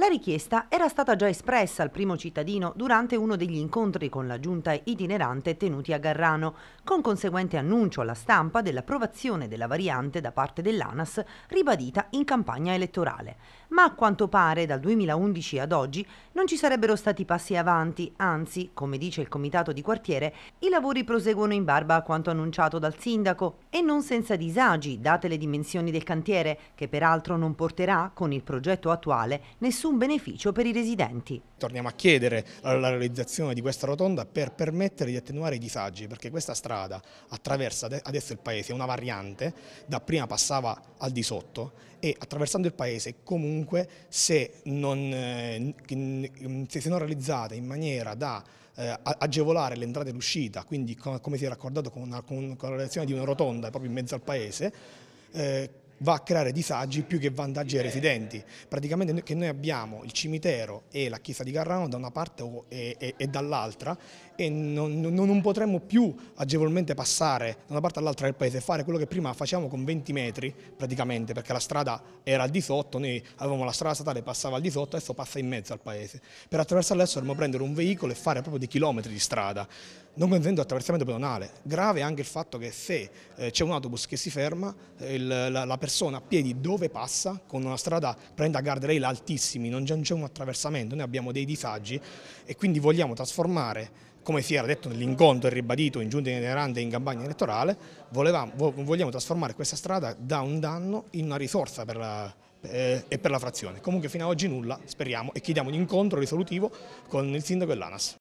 La richiesta era stata già espressa al primo cittadino durante uno degli incontri con la giunta itinerante tenuti a Garrano, con conseguente annuncio alla stampa dell'approvazione della variante da parte dell'ANAS ribadita in campagna elettorale. Ma a quanto pare dal 2011 ad oggi non ci sarebbero stati passi avanti, anzi, come dice il comitato di quartiere, i lavori proseguono in barba a quanto annunciato dal sindaco e non senza disagi, date le dimensioni del cantiere, che peraltro non porterà, con il progetto attuale, nessun nessun beneficio per i residenti. Torniamo a chiedere la realizzazione di questa rotonda per permettere di attenuare i disagi, perché questa strada attraversa adesso il paese, è una variante, da prima passava al di sotto e attraversando il paese comunque se non, eh, se non realizzata in maniera da eh, agevolare l'entrata e l'uscita, quindi come si era accordato con, una, con la realizzazione di una rotonda proprio in mezzo al paese, eh, va a creare disagi più che vantaggi ai eh. residenti. Praticamente che noi abbiamo il cimitero e la chiesa di Carrano da una parte e, e, e dall'altra e non, non, potremmo più agevolmente passare da una parte all'altra del paese e fare quello che prima facevamo con 20 metri praticamente perché la strada era al di sotto, noi avevamo la strada statale passava al di sotto, adesso passa in mezzo al paese. Per attraversare adesso dovremmo prendere un veicolo e fare proprio dei chilometri di strada, non consentendo attraversamento pedonale. Grave è anche il fatto che se eh, c'è un autobus che si ferma, eh, il, la, la persona persona a piedi dove passa, con una strada prenda guardrail altissimi, non c'è un attraversamento, noi abbiamo dei disagi e quindi vogliamo trasformare come si era detto nell'incontro e ribadito in giunta itinerante e in campagna elettorale, volevamo, vogliamo trasformare questa strada da un danno in una risorsa per la, eh, e per la frazione. Comunque fino ad oggi nulla, speriamo, e chiediamo un incontro risolutivo con il sindaco e l'ANAS.